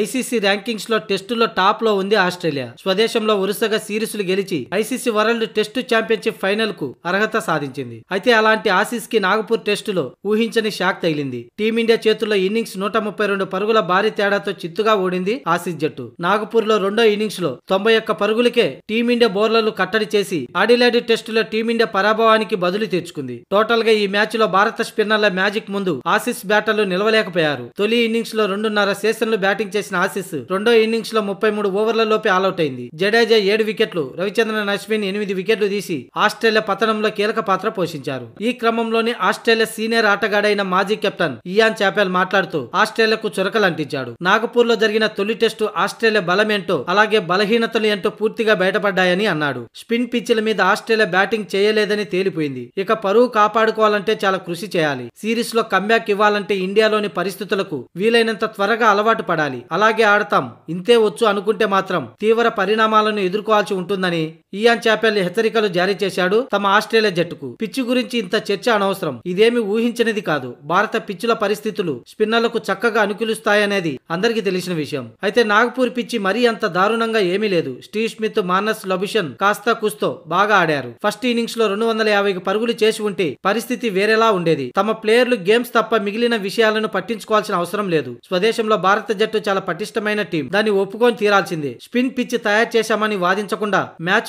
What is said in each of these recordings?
ICC rankings లో టెస్టులో top లో ఉంది ఆస్ట్రేలియా స్వదేశంలో వరుసగా సిరీస్లు గెలిచి ICC world test championship final కు అర్హత సాధించింది అయితే అలాంటి ఆసీస్ కి నాగపూర్ టెస్టులో ఊహించని షాక్ తగిలింది టీమిండియా చేతుల్లో ఇన్నింగ్స్ నూట ముప్పై రెండు పరుగుల భారీ తేడాతో చిత్తుగా ఓడింది ఆసీస్ జట్టు నాగపూర్ లో రెండో ఇన్నింగ్స్ లో తొంభై ఒక్క పరుగులకే టీమిండియా బౌలర్లు కట్టడి చేసి ఆడిలాడి టెస్టులో టీమిండియా పరాభవానికి బదులు తెచ్చుకుంది టోటల్ గా ఈ మ్యాచ్ లో భారత స్పిన్నర్ల మ్యాజిక్ ముందు ఆసీస్ బ్యాటర్లు నిలవలేకపోయారు తొలి ఇన్నింగ్స్ లో రెండున్నర సేషన్లు బ్యాటింగ్ చేసి చేసిన ఆశీస్ రెండో ఇన్నింగ్స్ లో ముప్పై మూడు ఓవర్లలోపే ఆల్అౌట్ అయింది జడేజా ఏడు వికెట్లు రవిచంద్రన్ అశ్విన్ ఎనిమిది వికెట్లు తీసి ఆస్ట్రేలియా పతనంలో కీలక పాత్ర పోషించారు ఈ క్రమంలోనే ఆస్ట్రేలియా సీనియర్ ఆటగాడైన మాజీ కెప్టెన్ ఇయాన్ చాపెల్ మాట్లాడుతూ ఆస్ట్రేలియాకు చురకలు అంటించాడు నాగపూర్ లో జరిగిన తొలి టెస్టు ఆస్ట్రేలియా బలమేంటో అలాగే బలహీనతలు ఏంటో పూర్తిగా బయటపడ్డాయని అన్నాడు స్పిన్ పిచ్ల మీద ఆస్ట్రేలియా బ్యాటింగ్ చేయలేదని తేలిపోయింది ఇక పరువు కాపాడుకోవాలంటే చాలా కృషి చేయాలి సిరీస్ లో కమ్బ్యాక్ ఇవ్వాలంటే ఇండియాలోని పరిస్థితులకు వీలైనంత త్వరగా అలవాటు పడాలి అలాగే ఆడతాం ఇంతే వచ్చు అనుకుంటే మాత్రం తీవ్ర పరిణామాలను ఎదుర్కోవాల్సి ఉంటుందని ఇయాన్ చాపెల్ హెచ్చరికలు జారీ చేశాడు తమ ఆస్ట్రేలియా జట్టుకు పిచ్చి గురించి ఇంత చర్చ అనవసరం ఇదేమి ఊహించనిది కాదు భారత పిచ్చుల పరిస్థితులు స్పిన్నర్లకు చక్కగా అనుకూలిస్తాయనేది అందరికి తెలిసిన విషయం అయితే నాగపూర్ పిచ్చి మరీ అంత దారుణంగా ఏమీ లేదు స్టీవ్ స్మిత్ మానస్ లబిషన్ కాస్తా కుస్తో బాగా ఆడారు ఫస్ట్ ఇన్నింగ్స్ లో రెండు వందల యాభైకి పరుగులు చేసి ఉంటే పరిస్థితి వేరేలా ఉండేది తమ ప్లేయర్లు గేమ్స్ తప్ప మిగిలిన విషయాలను పట్టించుకోవాల్సిన అవసరం లేదు స్వదేశంలో భారత జట్టు చాలా చాలా పటిష్టమైన టీం దాన్ని ఒప్పుకొని తీరాల్సింది స్పిన్ పిచ్ తయారు చేశామని వాదించకుండా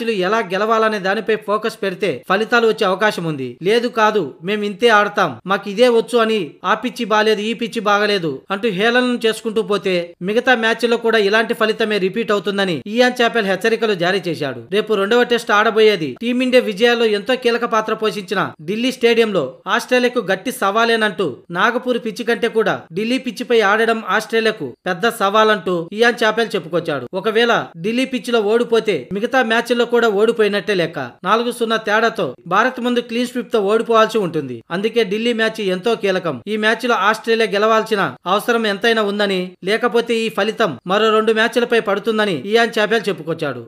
లు ఎలా గెలవాలనే దానిపై ఫోకస్ పెడితే ఫలితాలు వచ్చే అవకాశం ఉంది లేదు కాదు మేము ఇంతే ఆడతాం మాకు ఇదే వచ్చు అని ఆ పిచ్చి బాగాలేదు ఈ పిచ్చి బాగలేదు అంటూ హేళనను చేసుకుంటూ పోతే మిగతా లో కూడా ఇలాంటి ఫలితమే రిపీట్ అవుతుందని ఇయాన్ చాపెల్ హెచ్చరికలు జారీ చేశాడు రేపు రెండవ టెస్ట్ ఆడబోయేది టీమిండియా విజయాల్లో ఎంతో కీలక పాత్ర పోషించిన ఢిల్లీ స్టేడియంలో ఆస్ట్రేలియాకు గట్టి సవాలేనంటూ నాగపూర్ పిచ్చి కంటే కూడా ఢిల్లీ పిచ్చిపై ఆడడం ఆస్ట్రేలియాకు పెద్ద సవాల్ అంటూ ఇయాన్ చాపెల్ చెప్పుకొచ్చాడు ఒకవేళ ఢిల్లీ పిచ్ లో ఓడిపోతే మిగతా మ్యాచ్ లో కూడా ఓడిపోయినట్టే లెక్క నాలుగు సున్నా తేడాతో భారత్ ముందు క్లీన్ స్విప్ తో ఓడిపోవాల్సి ఉంటుంది అందుకే ఢిల్లీ మ్యాచ్ ఎంతో కీలకం ఈ మ్యాచ్ లో ఆస్ట్రేలియా గెలవాల్సిన అవసరం ఎంతైనా ఉందని లేకపోతే ఈ ఫలితం మరో రెండు మ్యాచ్లపై పడుతుందని ఇయాన్ చాపెల్ చెప్పుకొచ్చాడు